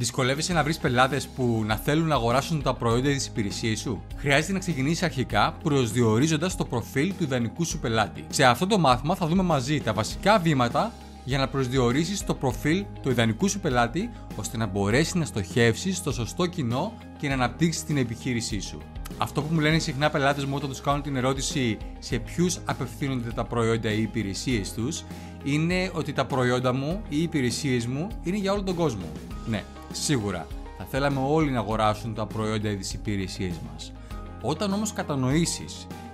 Δυσκολεύεσαι να βρεις πελάτες που να θέλουν να αγοράσουν τα προϊόντα της τι σου. Χρειάζεται να ξεκινήσεις αρχικά προσδιορίζοντας το προφίλ του ιδανικού σου πελάτη. Σε αυτό το μάθημα θα δούμε μαζί τα βασικά βήματα για να προσδιορίσεις το προφίλ του ιδανικού σου πελάτη ώστε να μπορέσεις να στοχεύσεις στο σωστό κοινό και να αναπτύξεις την επιχείρησή σου αυτό που μου λένε συχνά οι πελάτες μου όταν τους κάνω την ερώτηση σε ποιους απευθύνονται τα προϊόντα ή οι υπηρεσίες τους, είναι ότι τα προϊόντα μου ή οι υπηρεσίες μου είναι για όλο τον κόσμο. Ναι, σίγουρα. Θα θέλαμε όλοι να αγοράσουν τα προϊόντα ή τις υπηρεσίες μας. Όταν όμως κατανοήσεις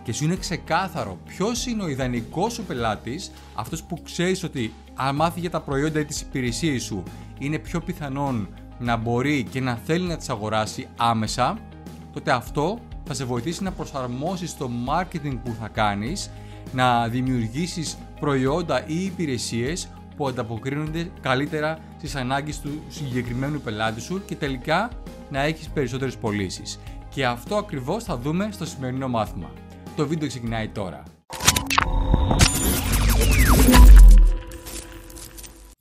και σου είναι ξεκάθαρο ποιος είναι ο ιδανικός σου πελάτης, αυτός που ξέρεις ότι αν μάθει για τα προϊόντα ή τις υπηρεσίες σου, είναι πιο πιθανόν να μπορεί και να θέλει να τις αγοράσει άμεσα, τότε αυτό θα σε βοηθήσει να προσαρμόσεις το marketing που θα κάνεις, να δημιουργήσεις προϊόντα ή υπηρεσίες που ανταποκρίνονται καλύτερα στις ανάγκες του συγκεκριμένου πελάτη σου και τελικά να έχεις περισσότερες πωλήσεις. Και αυτό ακριβώς θα δούμε στο σημερινό μάθημα. Το βίντεο ξεκινάει τώρα.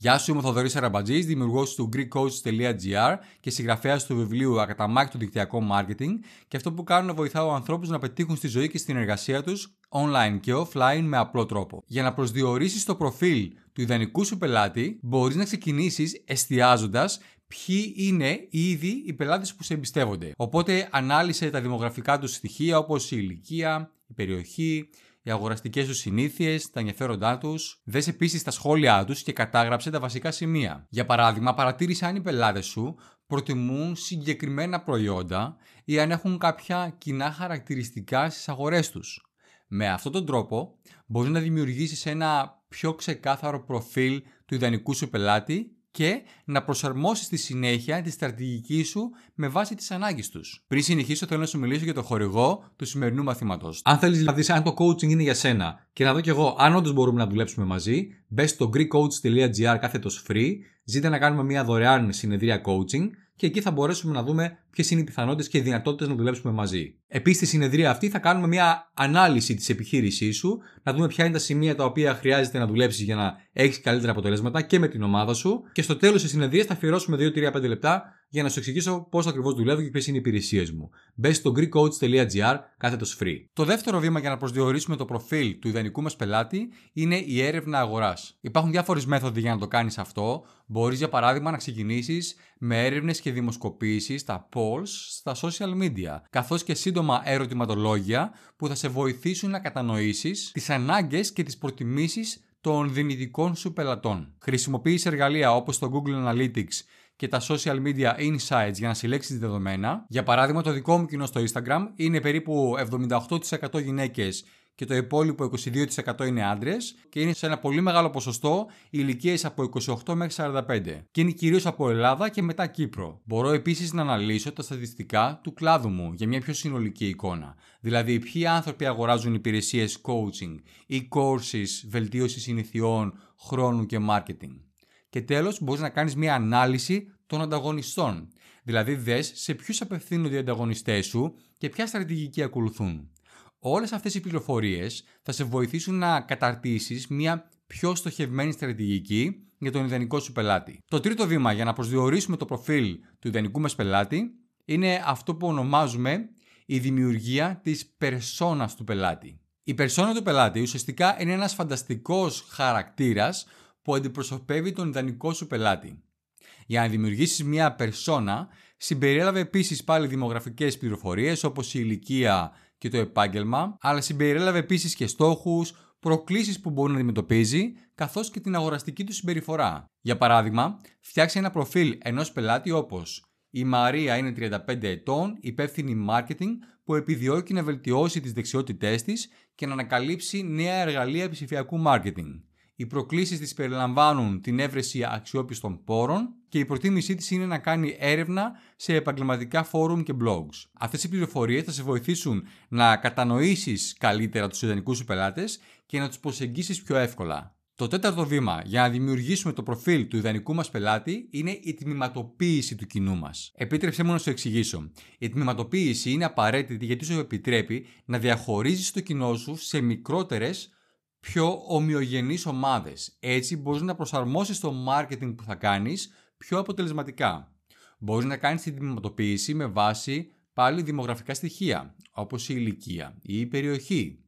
Γεια σου, είμαι ο Θοδωρής Αραμπατζής, δημιουργός του GreekCoach.gr και συγγραφέας του βιβλίου Ακαταμάχητο Δικτυακό Μάρκετινγκ. Και αυτό που κάνω βοηθάω ανθρώπους να πετύχουν στη ζωή και στην εργασία τους online και offline με απλό τρόπο. Για να προσδιορίσεις το προφίλ του ιδανικού σου πελάτη, μπορείς να ξεκινήσεις εστιάζοντας ποιοι είναι ήδη οι πελάτες που σε εμπιστεύονται. Οπότε ανάλυσε τα δημογραφικά τους στοιχεία όπως η ηλικία, η περιοχή, οι αγοραστικές τους συνήθειες, τα ενδιαφέροντά τους, δες επίσης τα σχόλιά τους και κατάγραψε τα βασικά σημεία. Για παράδειγμα, παρατήρησε αν οι πελάτες σου προτιμούν συγκεκριμένα προϊόντα ή αν έχουν κάποια κοινά χαρακτηριστικά στις αγορές τους. Με αυτόν τον τρόπο μπορείς να δημιουργήσεις ένα πιο ξεκάθαρο προφίλ του ιδανικού σου πελάτη και να προσαρμόσεις τη συνέχεια τη στρατηγική σου με βάση τις ανάγκες τους. Πριν συνεχίσω, θέλω να σου μιλήσω για το χορηγό του σημερινού μαθήματος. Αν θέλεις να δει δηλαδή, αν το coaching είναι για σένα και να δω κι εγώ αν όντως μπορούμε να δουλέψουμε μαζί, μπες στο greekcoach.gr κάθετος free, ζείτε να κάνουμε μια δωρεάν συνεδρία coaching και εκεί θα μπορέσουμε να δούμε ποιες είναι οι πιθανότητες και οι δυνατότητες να δουλέψουμε μαζί. Επίσης, στη συνεδρία αυτή θα κάνουμε μια ανάλυση της επιχείρησής σου, να δούμε ποια είναι τα σημεία τα οποία χρειάζεται να δουλέψεις για να έχεις καλύτερα αποτελέσματα και με την ομάδα σου. Και στο τέλος της συνεδρίας θα αφιερώσουμε 2-3-5 λεπτά για να σου εξηγήσω πώς ακριβώς δουλεύω και ποιες είναι οι υπηρεσίες μου. Μπες στο GreekCoach.gr κάθετος free. Το δεύτερο βήμα για να προσδιορίσουμε το προφίλ του ιδανικού μας πελάτη είναι η έρευνα αγοράς. Υπάρχουν διάφορες μέθοδοι για να το κάνεις αυτό. Μπορείς, για παράδειγμα, να ξεκινήσεις με έρευνες και δημοσκοπήσεις, στα polls, στα social media, καθώς και σύντομα ερωτηματολόγια που θα σε βοηθήσουν να κατανοήσεις τις ανάγκες και τις προτιμήσεις των δυνητικών σου πελατών. Χρησιμοποιείς εργαλεία όπως το Google Analytics και τα social media insights για να συλλέξεις δεδομένα. Για παράδειγμα, το δικό μου κοινό στο Instagram είναι περίπου 78% γυναίκες και το υπόλοιπο 22% είναι άντρες και είναι σε ένα πολύ μεγάλο ποσοστό ηλικίες από 28 μέχρι 45 και είναι κυρίως από Ελλάδα και μετά Κύπρο. Μπορώ επίσης να αναλύσω τα στατιστικά του κλάδου μου για μια πιο συνολική εικόνα. Δηλαδή, ποιοι άνθρωποι αγοράζουν υπηρεσίες coaching ή courses βελτίωσης συνηθιών, χρόνου και marketing. Και τέλος, μπορείς να κάνεις μια ανάλυση των ανταγωνιστών. Δηλαδή, δες σε ποιους απευθύνονται οι ανταγωνιστές σου και ποια στρατηγική ακολουθούν. Όλες αυτές οι πληροφορίες θα σε βοηθήσουν να καταρτήσεις μια πιο στοχευμένη στρατηγική για τον ιδανικό σου πελάτη. Το τρίτο βήμα για να προσδιορίσουμε το προφίλ του ιδανικού μας πελάτη είναι αυτό που ονομάζουμε η δημιουργία της περσόνας του πελάτη. Η περσόνα του πελάτη ουσιαστικά είναι ένας φανταστικός χαρακτήρας που αντιπροσωπεύει τον ιδανικό σου πελάτη. Για να δημιουργήσεις μια περσόνα, συμπεριέλαβε επίσης πάλι δημογραφικές πληροφορίες όπως η ηλικία και το επάγγελμα, αλλά συμπεριέλαβε επίσης και στόχους, προκλήσεις που μπορεί να αντιμετωπίζει, καθώς και την αγοραστική του συμπεριφορά. Για παράδειγμα, φτιάξε ένα προφίλ ενός πελάτη όπως η Μαρία είναι 35 ετών, υπεύθυνη marketing που επιδιώκει να βελτιώσει τις δεξιότητές της και να ανακαλύψει νέα εργαλεία ψηφιακού marketing. Οι προκλήσεις της περιλαμβάνουν την έβρεση αξιόπιστων πόρων και η προτίμησή της είναι να κάνει έρευνα σε επαγγελματικά φόρουμ και blogs. Αυτές οι πληροφορίες θα σε βοηθήσουν να κατανοήσεις καλύτερα τους ιδανικούς σου πελάτες και να τους προσεγγίσεις πιο εύκολα. Το τέταρτο βήμα για να δημιουργήσουμε το προφίλ του ιδανικού μας πελάτη είναι η τμηματοποίηση του κοινού μας. Επίτρεψέ μου να σου εξηγήσω. Η τμηματοποίηση είναι απαραίτητη γιατί σου επιτρέπει να διαχωρίζεις το κοινό σου σε μικρότερες πιο ομοιογενείς ομάδες. Έτσι μπορείς να προσαρμόσεις το marketing που θα κάνεις πιο αποτελεσματικά. Μπορείς να κάνεις την δημοτοποίηση με βάση πάλι δημογραφικά στοιχεία, όπως η ηλικία ή η περιοχή,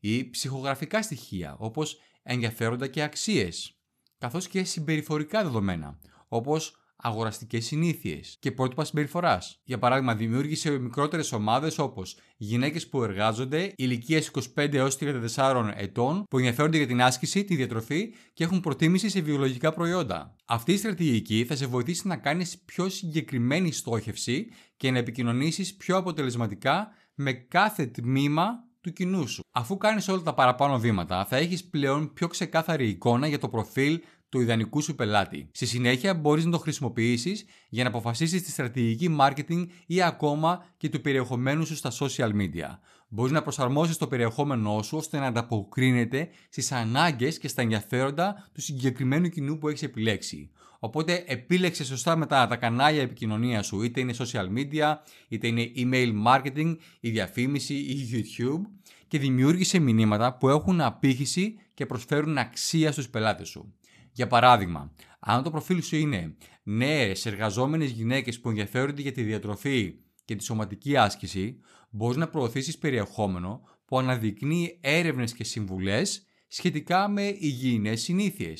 ή ψυχογραφικά στοιχεία, όπως ενδιαφέροντα και αξίες, καθώς και συμπεριφορικά δεδομένα, όπως αγοραστικές συνήθειες και πρότυπα συμπεριφοράς. Για παράδειγμα, δημιούργησε μικρότερες ομάδες όπως γυναίκες που εργάζονται ηλικίας 25 έω 34 ετών που ενδιαφέρονται για την άσκηση, τη διατροφή και έχουν προτίμηση σε βιολογικά προϊόντα. Αυτή η στρατηγική θα σε βοηθήσει να κάνεις πιο συγκεκριμένη στόχευση και να επικοινωνήσεις πιο αποτελεσματικά με κάθε τμήμα του κοινού Αφού κάνεις όλα τα παραπάνω βήματα, θα έχεις πλέον πιο ξεκάθαρη εικόνα για το προφίλ του ιδανικού σου πελάτη. Στη συνέχεια μπορείς να το χρησιμοποιήσεις για να αποφασίσεις τη στρατηγική marketing ή ακόμα και του περιεχομένου σου στα social media. Μπορείς να προσαρμόσεις το περιεχόμενό σου ώστε να ανταποκρίνεται στις ανάγκες και στα ενδιαφέροντα του συγκεκριμένου κοινού που έχεις επιλέξει. Οπότε επίλεξε σωστά μετά τα κανάλια επικοινωνίας σου, είτε είναι social media, είτε είναι email marketing, η διαφήμιση ή YouTube και δημιούργησε μηνύματα που έχουν απήχηση και προσφέρουν αξία στους πελάτες σου. Για παράδειγμα, αν το προφίλ σου είναι νέες, εργαζόμενες γυναίκες που ενδιαφέρονται για τη διατροφή και τη σωματική άσκηση, μπορείς να προωθήσεις περιεχόμενο που αναδεικνύει έρευνες και συμβουλές σχετικά με υγιεινές συνήθειες,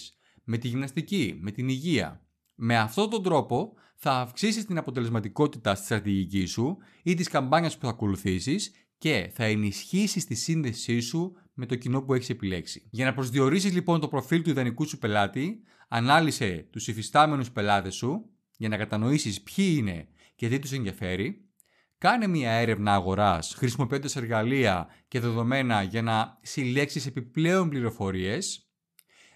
με τη γυμναστική, με την υγεία. Με αυτόν τον τρόπο θα αυξήσεις την αποτελεσματικότητα στη στρατηγική σου ή της καμπάνια που θα ακολουθήσεις και θα ενισχύσεις τη σύνδεσή σου με το κοινό που έχεις επιλέξει. Για να προσδιορίσεις λοιπόν το προφίλ του ιδανικού σου πελάτη, ανάλυσε τους υφιστάμενους πελάτες σου για να κατανοήσεις ποιοι είναι και τι τους ενδιαφέρει Κάνε μια έρευνα αγοράς χρησιμοποιώντας εργαλεία και δεδομένα για να συλλέξεις επιπλέον πληροφορίες.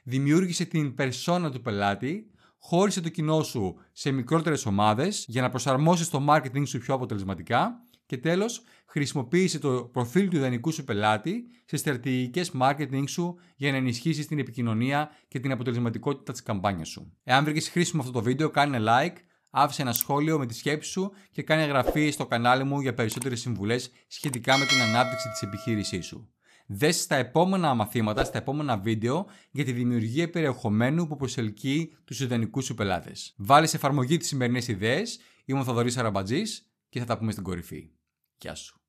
Δημιούργησε την περσόνα του πελάτη. Χώρισε το κοινό σου σε μικρότερες ομάδες για να προσαρμόσεις το marketing σου πιο αποτελεσματικά. Και τέλος, χρησιμοποίησε το προφίλ του ιδανικού σου πελάτη σε στρατηγικές marketing σου για να ενισχύσεις την επικοινωνία και την αποτελεσματικότητα της καμπάνιας σου. Εάν βρήκες χρήσιμο αυτό το βίντεο, κάνε like άφησε ένα σχόλιο με τη σκέψη σου και κάνε εγγραφή στο κανάλι μου για περισσότερες συμβουλές σχετικά με την ανάπτυξη της επιχείρησής σου. Δες στα επόμενα μαθήματα, στα επόμενα βίντεο για τη δημιουργία περιεχομένου που προσελκύει τους ιδανικούς σου πελάτες. Βάλε σε εφαρμογή τις σημερινές ιδέες, είμαι ο Θοδωρής Αραμπατζής και θα τα πούμε στην κορυφή. Γεια σου.